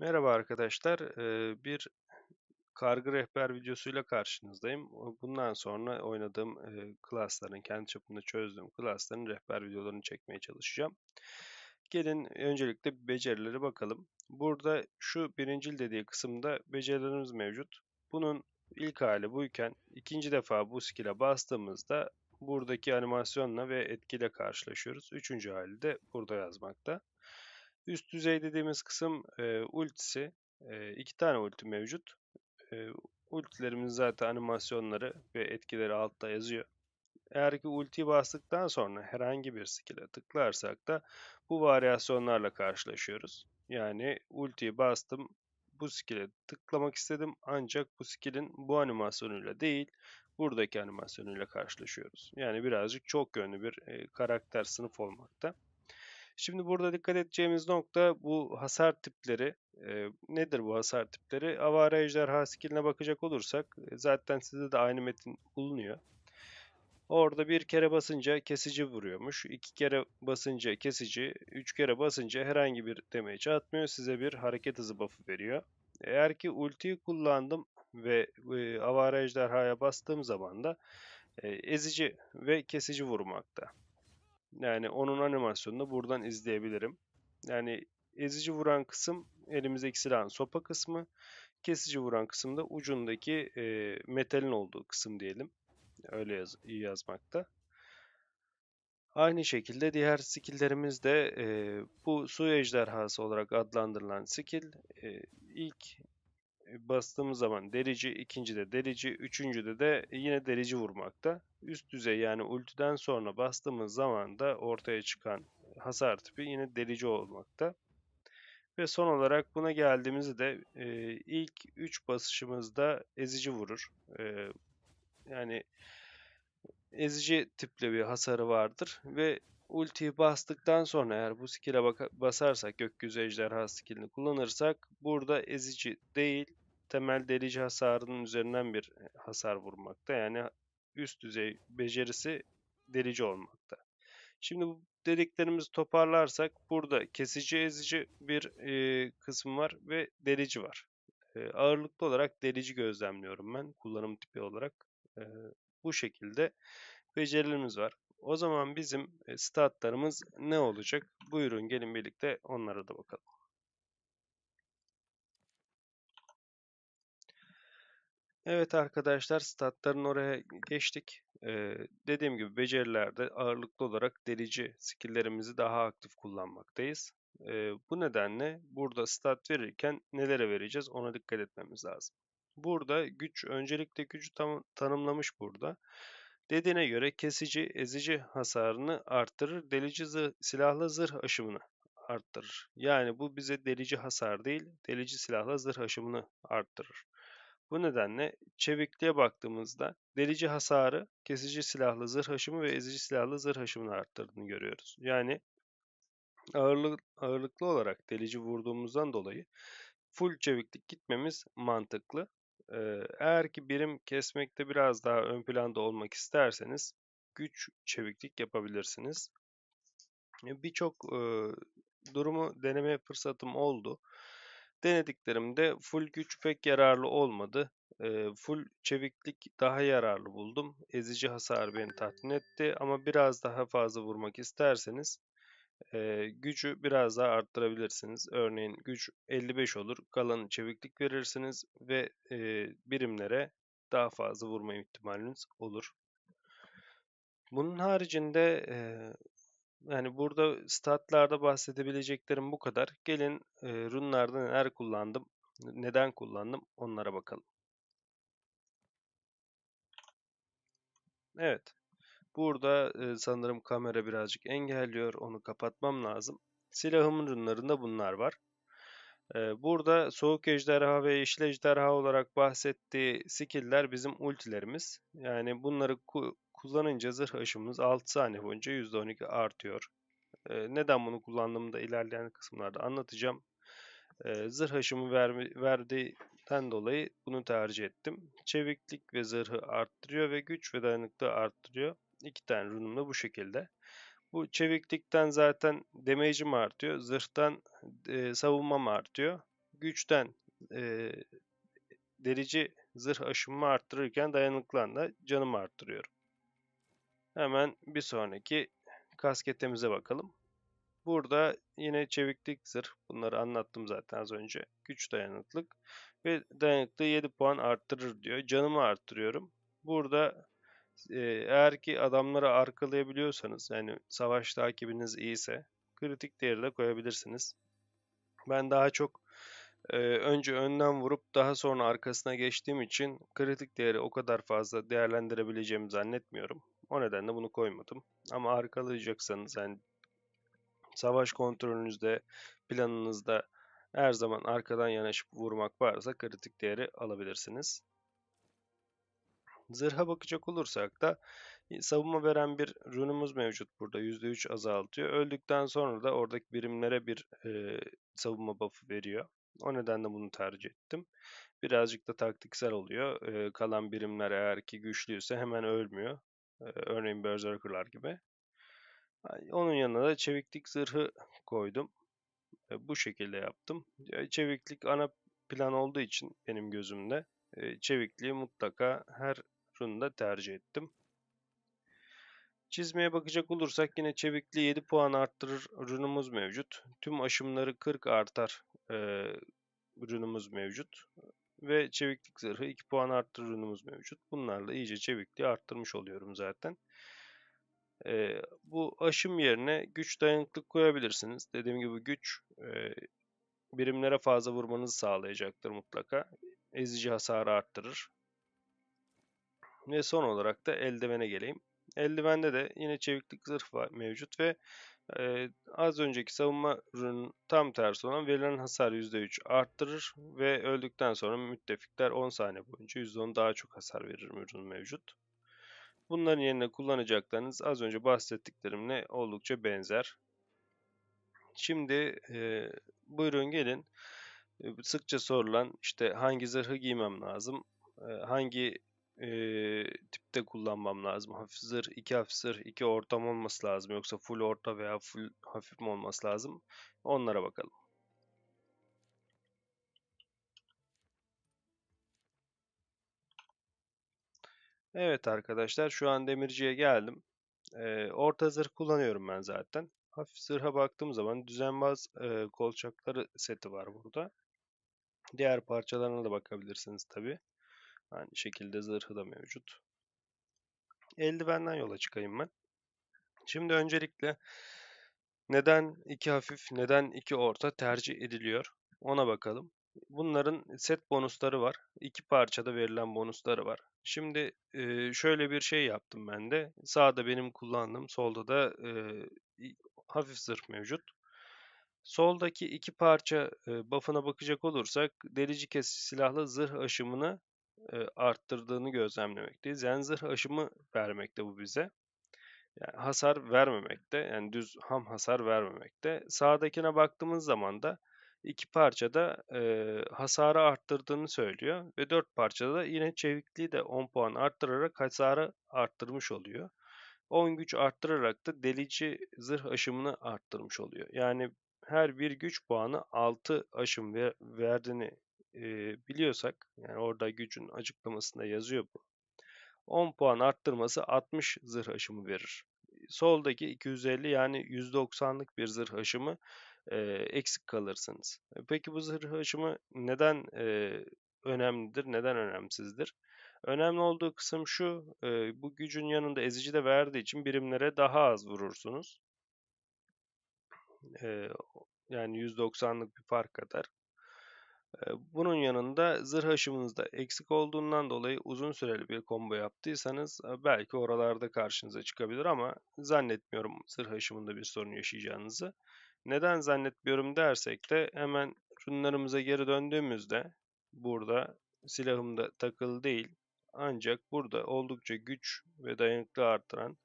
Merhaba arkadaşlar. Bir kargı rehber videosuyla karşınızdayım. Bundan sonra oynadığım klasların, kendi çapımda çözdüğüm klasların rehber videolarını çekmeye çalışacağım. Gelin öncelikle becerileri bakalım. Burada şu birincil dediği kısımda becerilerimiz mevcut. Bunun ilk hali buyken ikinci defa bu skill'e bastığımızda buradaki animasyonla ve etkiyle karşılaşıyoruz. Üçüncü hali de burada yazmakta. Üst düzey dediğimiz kısım e, ultisi. E, iki tane ulti mevcut. E, ultilerimizin zaten animasyonları ve etkileri altta yazıyor. Eğer ki ulti bastıktan sonra herhangi bir skill'e tıklarsak da bu varyasyonlarla karşılaşıyoruz. Yani ultiyi bastım, bu skill'e tıklamak istedim ancak bu skill'in bu animasyonuyla değil buradaki animasyonuyla karşılaşıyoruz. Yani birazcık çok yönlü bir e, karakter sınıf olmakta. Şimdi burada dikkat edeceğimiz nokta bu hasar tipleri. E, nedir bu hasar tipleri? Avara Ejderha skilline bakacak olursak zaten size de aynı metin bulunuyor. Orada bir kere basınca kesici vuruyormuş. iki kere basınca kesici, üç kere basınca herhangi bir damage atmıyor. Size bir hareket hızı buff'ı veriyor. Eğer ki ultiyi kullandım ve e, avara ejderhaya bastığım zaman da e, ezici ve kesici vurmakta. Yani onun animasyonunu buradan izleyebilirim. Yani ezici vuran kısım elimizdeki silahın sopa kısmı. Kesici vuran kısım da ucundaki e, metalin olduğu kısım diyelim. Öyle yaz yazmakta. Aynı şekilde diğer skilllerimiz de e, bu su ejderhası olarak adlandırılan skill e, ilk bastığımız zaman delici, ikinci de delici, üçüncüde de yine delici vurmakta. Üst düzey yani ultiden sonra bastığımız zaman da ortaya çıkan hasar tipi yine delici olmakta. Ve son olarak buna geldiğimizde de e, ilk 3 basışımızda ezici vurur. E, yani ezici tipli bir hasarı vardır ve ultiyi bastıktan sonra eğer bu skill'e basarsak gökyüzü ejderha skill'ini kullanırsak burada ezici değil temel delici hasarının üzerinden bir e, hasar vurmakta. Yani üst düzey becerisi delici olmakta. Şimdi bu dediklerimizi toparlarsak burada kesici ezici bir e, kısım var ve delici var. E, ağırlıklı olarak delici gözlemliyorum ben kullanım tipi olarak. E, bu şekilde becerilerimiz var. O zaman bizim e, statlarımız ne olacak? Buyurun gelin birlikte onlara da bakalım. Evet arkadaşlar statların oraya geçtik. Ee, dediğim gibi becerilerde ağırlıklı olarak delici skilllerimizi daha aktif kullanmaktayız. Ee, bu nedenle burada stat verirken nelere vereceğiz ona dikkat etmemiz lazım. Burada güç öncelikle gücü tam, tanımlamış burada. Dediğine göre kesici, ezici hasarını arttırır, delici zırh, silahlı zırh aşımını arttırır. Yani bu bize delici hasar değil, delici silahla zırh aşımını arttırır. Bu nedenle çevikliğe baktığımızda delici hasarı kesici silahlı zırh aşımı ve ezici silahlı zırh aşımını arttırdığını görüyoruz. Yani ağırlık, ağırlıklı olarak delici vurduğumuzdan dolayı full çeviklik gitmemiz mantıklı. Ee, eğer ki birim kesmekte biraz daha ön planda olmak isterseniz güç çeviklik yapabilirsiniz. Ee, birçok e, durumu deneme fırsatım oldu. Denediklerimde full güç pek yararlı olmadı. Full çeviklik daha yararlı buldum. Ezici hasar beni tatmin etti ama biraz daha fazla vurmak isterseniz gücü biraz daha arttırabilirsiniz. Örneğin güç 55 olur. Kalanı çeviklik verirsiniz ve birimlere daha fazla vurma ihtimaliniz olur. Bunun haricinde yani burada statlarda bahsedebileceklerim bu kadar. Gelin e, runlarda neler kullandım, neden kullandım onlara bakalım. Evet. Burada e, sanırım kamera birazcık engelliyor. Onu kapatmam lazım. Silahımın runlarında bunlar var. E, burada soğuk ejderha ve yeşil ejderha olarak bahsettiği skill'ler bizim ultilerimiz. Yani bunları kullanınca zırh aşımımız 6 saniye boyunca %12 artıyor. E, neden bunu kullandığımı da ilerleyen kısımlarda anlatacağım. E, zırh aşımı verme, verdiğinden dolayı bunu tercih ettim. Çeviklik ve zırhı arttırıyor ve güç ve dayanıklığı arttırıyor. İki tane runum da bu şekilde. Bu çeviklikten zaten damage'im artıyor. Zırhtan e, savunmam artıyor. Güçten e, delici zırh aşımımı arttırırken dayanıklıkla da canımı arttırıyorum. Hemen bir sonraki kasketimize bakalım. Burada yine çeviklik zırh. Bunları anlattım zaten az önce. Güç dayanıklık ve dayanıklığı 7 puan arttırır diyor. Canımı arttırıyorum. Burada e, eğer ki adamları arkalayabiliyorsanız yani savaş takibiniz iyiyse kritik değeri de koyabilirsiniz. Ben daha çok e, önce önden vurup daha sonra arkasına geçtiğim için kritik değeri o kadar fazla değerlendirebileceğimi zannetmiyorum. O nedenle bunu koymadım. Ama arkalayacaksanız yani savaş kontrolünüzde, planınızda her zaman arkadan yanaşıp vurmak varsa kritik değeri alabilirsiniz. Zırha bakacak olursak da e, savunma veren bir runumuz mevcut burada. %3 azaltıyor. Öldükten sonra da oradaki birimlere bir e, savunma buff'ı veriyor. O nedenle bunu tercih ettim. Birazcık da taktiksel oluyor. E, kalan birimler eğer ki güçlüyse hemen ölmüyor. Örneğin Berserker'lar gibi. Onun yanına da çeviklik zırhı koydum. Bu şekilde yaptım. Çeviklik ana plan olduğu için benim gözümde çevikliği mutlaka her runda tercih ettim. Çizmeye bakacak olursak yine çevikliği 7 puan arttırır runumuz mevcut. Tüm aşımları 40 artar e, ürünümüz mevcut ve çeviklik zırhı 2 puan arttırır ürünümüz mevcut. Bunlarla iyice çevikliği arttırmış oluyorum zaten. E, bu aşım yerine güç dayanıklık koyabilirsiniz. Dediğim gibi güç e, birimlere fazla vurmanızı sağlayacaktır mutlaka. Ezici hasarı arttırır. Ve son olarak da eldivene geleyim. Eldivende de yine çeviklik zırhı mevcut ve e, az önceki savunma ürünün tam tersi olan verilen hasar %3 arttırır ve öldükten sonra müttefikler 10 saniye boyunca %10 daha çok hasar verir ürün mevcut. Bunların yerine kullanacaklarınız az önce bahsettiklerimle oldukça benzer. Şimdi e, buyurun gelin e, sıkça sorulan işte hangi zırhı giymem lazım, e, hangi e, tipte kullanmam lazım. Hafif zırh, iki hafif zırh, iki ortam olması lazım. Yoksa full orta veya full hafif mi olması lazım? Onlara bakalım. Evet arkadaşlar şu an demirciye geldim. E, orta zırh kullanıyorum ben zaten. Hafif zırha baktığım zaman düzenbaz e, kolçakları seti var burada. Diğer parçalarına da bakabilirsiniz tabi. Aynı şekilde zırhı da mevcut. Eldivenden yola çıkayım ben. Şimdi öncelikle neden iki hafif, neden iki orta tercih ediliyor? Ona bakalım. Bunların set bonusları var. İki parçada verilen bonusları var. Şimdi şöyle bir şey yaptım ben de. Sağda benim kullandığım, solda da hafif zırh mevcut. Soldaki iki parça e, buff'ına bakacak olursak delici kes silahlı zırh aşımını arttırdığını gözlemlemekteyiz. Yani zırh aşımı vermekte bu bize. Yani hasar vermemekte. Yani düz ham hasar vermemekte. Sağdakine baktığımız zaman da iki parçada e, hasarı arttırdığını söylüyor ve dört parçada yine çevikliği de 10 puan arttırarak hasarı arttırmış oluyor. 10 güç arttırarak da delici zırh aşımını arttırmış oluyor. Yani her bir güç puanı 6 aşım ver, verdiğini e, biliyorsak yani orada gücün açıklamasında yazıyor bu. 10 puan arttırması 60 zırh aşımı verir. Soldaki 250 yani %90'lık bir zırh aşımı e, eksik kalırsınız. E, peki bu zırh aşımı neden e, önemlidir, neden önemsizdir? Önemli olduğu kısım şu, e, bu gücün yanında ezici de verdiği için birimlere daha az vurursunuz. E, yani 190'lık bir fark kadar. Bunun yanında zırh aşımınız eksik olduğundan dolayı uzun süreli bir combo yaptıysanız belki oralarda karşınıza çıkabilir ama zannetmiyorum zırh aşımında bir sorun yaşayacağınızı. Neden zannetmiyorum dersek de hemen şunlarımıza geri döndüğümüzde burada silahımda takılı değil ancak burada oldukça güç ve dayanıklı artıran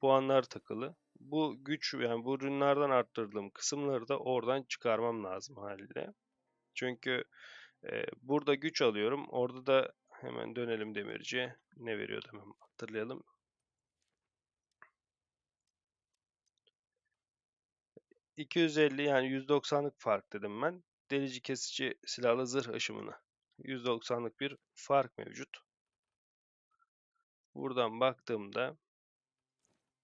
puanlar takılı. Bu güç yani bu ürünlerden arttırdığım kısımları da oradan çıkarmam lazım haliyle. Çünkü e, burada güç alıyorum. Orada da hemen dönelim demirci. Ne veriyor hemen hatırlayalım. ...250 yani 190'lık fark dedim ben. Delici kesici silahlı zırh aşımına. 190'lık bir fark mevcut. Buradan baktığımda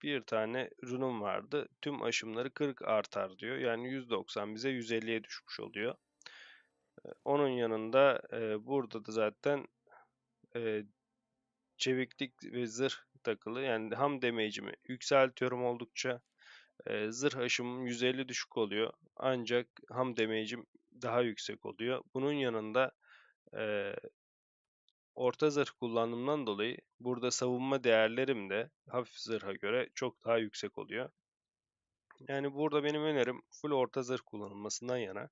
bir tane runum vardı. Tüm aşımları 40 artar diyor. Yani 190 bize 150'ye düşmüş oluyor. Onun yanında e, burada da zaten e, çeviklik ve zırh takılı. Yani ham damage'imi yükseltiyorum oldukça. E, zırh aşımım 150 düşük oluyor. Ancak ham damage'im daha yüksek oluyor. Bunun yanında e, orta zırh kullandığımdan dolayı burada savunma değerlerim de hafif zırha göre çok daha yüksek oluyor. Yani burada benim önerim full orta zırh kullanılmasından yana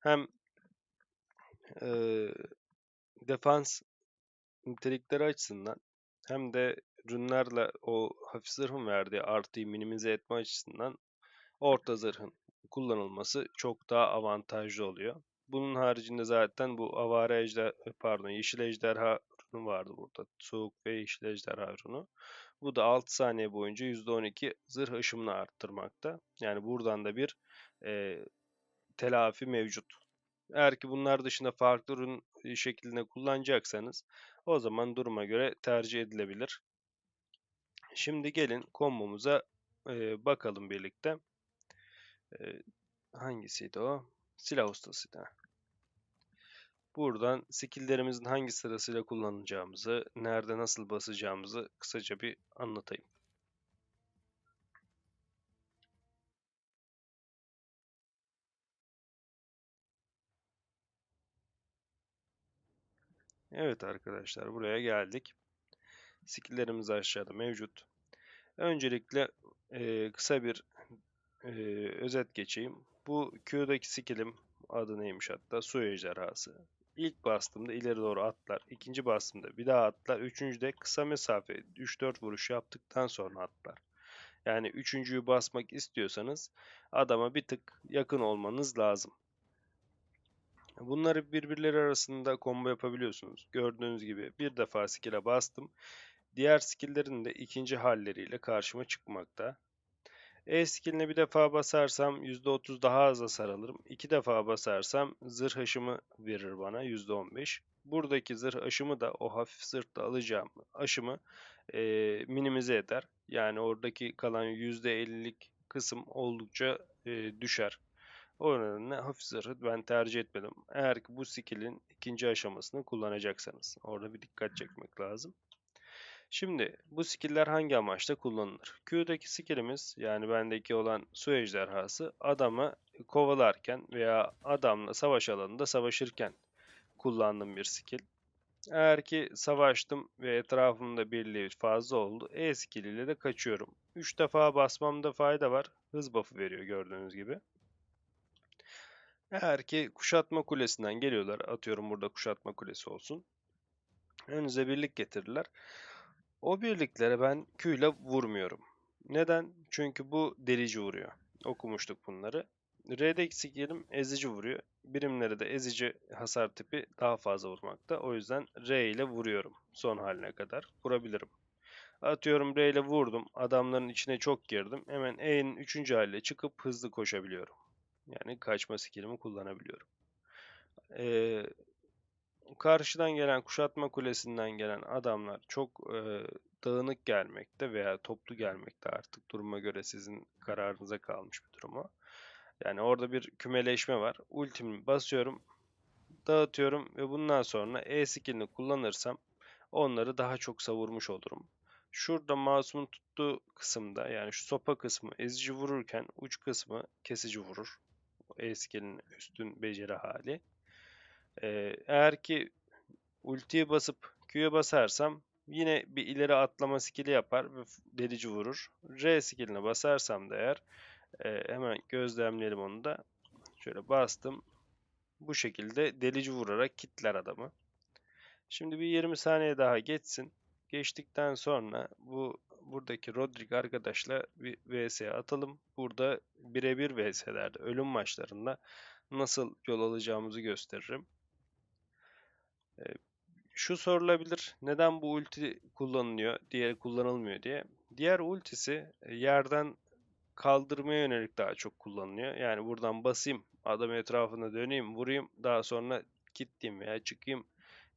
hem e, defans nitelikleri açısından hem de rünlerle o hafif zırhın verdiği artıyı minimize etme açısından orta zırhın kullanılması çok daha avantajlı oluyor. Bunun haricinde zaten bu avare ejder, e, pardon yeşil ejderha runu vardı burada. Soğuk ve yeşil ejderha runu. Bu da 6 saniye boyunca %12 zırh aşımını arttırmakta. Yani buradan da bir e, telafi mevcut. Eğer ki bunlar dışında farklı ürün e, şeklinde kullanacaksanız o zaman duruma göre tercih edilebilir. Şimdi gelin kombomuza e, bakalım birlikte. E, hangisiydi o? Silah ustasıydı. Buradan skilllerimizin hangi sırasıyla kullanacağımızı, nerede nasıl basacağımızı kısaca bir anlatayım. Evet arkadaşlar buraya geldik. Skill'lerimiz aşağıda mevcut. Öncelikle e, kısa bir e, özet geçeyim. Bu Q'daki skill'im adı neymiş hatta su ejderhası. İlk bastığımda ileri doğru atlar. ikinci bastığımda bir daha atlar. Üçüncüde kısa mesafe 3-4 vuruş yaptıktan sonra atlar. Yani üçüncüyü basmak istiyorsanız adama bir tık yakın olmanız lazım. Bunları birbirleri arasında combo yapabiliyorsunuz. Gördüğünüz gibi bir defa skill'e bastım. Diğer skill'lerin de ikinci halleriyle karşıma çıkmakta. E skill'ine bir defa basarsam %30 daha az hasar alırım. İki defa basarsam zırh aşımı verir bana %15. Buradaki zırh aşımı da o hafif zırhta alacağım aşımı e, minimize eder. Yani oradaki kalan %50'lik kısım oldukça e, düşer o nedenle hafif zırhı ben tercih etmedim. Eğer ki bu skill'in ikinci aşamasını kullanacaksanız. Orada bir dikkat çekmek lazım. Şimdi bu skill'ler hangi amaçta kullanılır? Q'daki skill'imiz yani bendeki olan su ejderhası adamı kovalarken veya adamla savaş alanında savaşırken kullandığım bir skill. Eğer ki savaştım ve etrafımda birliği fazla oldu. E skill ile de kaçıyorum. 3 defa basmamda fayda var. Hız buff'ı veriyor gördüğünüz gibi. Eğer ki kuşatma kulesinden geliyorlar. Atıyorum burada kuşatma kulesi olsun. Önünüze birlik getirirler. O birliklere ben Q ile vurmuyorum. Neden? Çünkü bu delici vuruyor. Okumuştuk bunları. R'de eksik yerim ezici vuruyor. Birimlere de ezici hasar tipi daha fazla vurmakta. O yüzden R ile vuruyorum. Son haline kadar vurabilirim. Atıyorum R ile vurdum. Adamların içine çok girdim. Hemen E'nin 3. haliyle çıkıp hızlı koşabiliyorum. Yani kaçma skillimi kullanabiliyorum. Ee, karşıdan gelen kuşatma kulesinden gelen adamlar çok e, dağınık gelmekte veya toplu gelmekte artık duruma göre sizin kararınıza kalmış bir duruma. Yani orada bir kümeleşme var. Ultimi basıyorum, dağıtıyorum ve bundan sonra E skillini kullanırsam onları daha çok savurmuş olurum. Şurada masumun tuttuğu kısımda yani şu sopa kısmı ezici vururken uç kısmı kesici vurur eskinin üstün beceri hali. Ee, eğer ki ultiye basıp Q'ya basarsam yine bir ileri atlama skill'i yapar ve delici vurur. R skill'ine basarsam da eğer e, hemen gözlemleyelim onu da. Şöyle bastım. Bu şekilde delici vurarak kitler adamı. Şimdi bir 20 saniye daha geçsin. Geçtikten sonra bu buradaki Rodrigo arkadaşla bir VS atalım. Burada birebir VS'lerde ölüm maçlarında nasıl yol alacağımızı gösteririm. Ee, şu sorulabilir. Neden bu ulti kullanılıyor, diğeri kullanılmıyor diye. Diğer ultisi e, yerden kaldırmaya yönelik daha çok kullanılıyor. Yani buradan basayım, adam etrafına döneyim, vurayım, daha sonra gittiğim veya çıkayım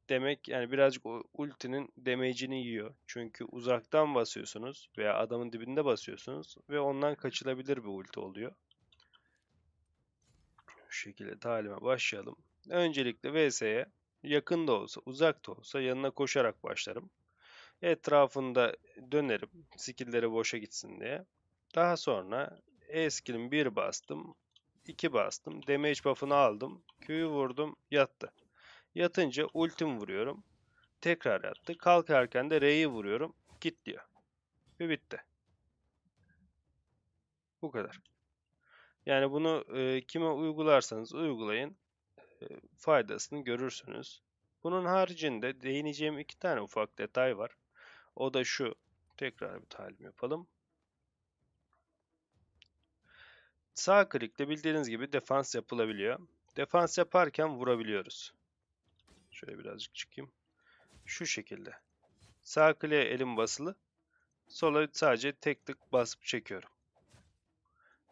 demek yani birazcık o ultinin damage'ini yiyor. Çünkü uzaktan basıyorsunuz veya adamın dibinde basıyorsunuz ve ondan kaçılabilir bir ulti oluyor. Şu şekilde talime başlayalım. Öncelikle VS'ye yakın da olsa uzak da olsa yanına koşarak başlarım. Etrafında dönerim skillleri boşa gitsin diye. Daha sonra E skillim 1 bastım, 2 bastım, damage buff'ını aldım, Q'yu vurdum, yattı. Yatınca ultim vuruyorum. Tekrar yattı. Kalkarken de R'yi vuruyorum. Git diyor. Ve bitti. Bu kadar. Yani bunu e, kime uygularsanız uygulayın e, faydasını görürsünüz. Bunun haricinde değineceğim iki tane ufak detay var. O da şu. Tekrar bir talim yapalım. Sağ klikle bildiğiniz gibi defans yapılabiliyor. Defans yaparken vurabiliyoruz. Şöyle birazcık çıkayım. Şu şekilde. Sağ kliğe elim basılı. Sola sadece tek tık basıp çekiyorum.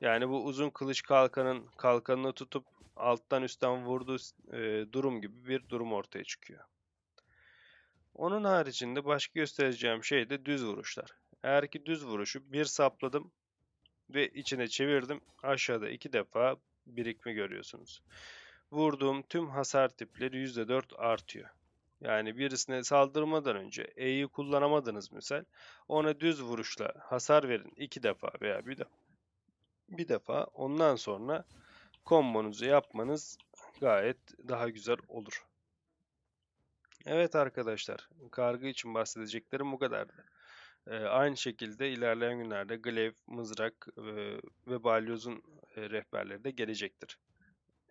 Yani bu uzun kılıç kalkanın kalkanını tutup alttan üstten vurduğu e, durum gibi bir durum ortaya çıkıyor. Onun haricinde başka göstereceğim şey de düz vuruşlar. Eğer ki düz vuruşu bir sapladım ve içine çevirdim aşağıda iki defa birikme görüyorsunuz vurduğum tüm hasar tipleri %4 artıyor. Yani birisine saldırmadan önce E'yi kullanamadınız misal. Ona düz vuruşla hasar verin iki defa veya bir defa. Bir defa ondan sonra kombonuzu yapmanız gayet daha güzel olur. Evet arkadaşlar kargı için bahsedeceklerim bu kadardı. Ee, aynı şekilde ilerleyen günlerde Glaive, Mızrak e, ve Balyoz'un e, rehberleri de gelecektir.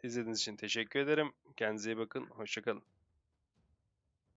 İzlediğiniz için teşekkür ederim. Kendinize iyi bakın. Hoşçakalın.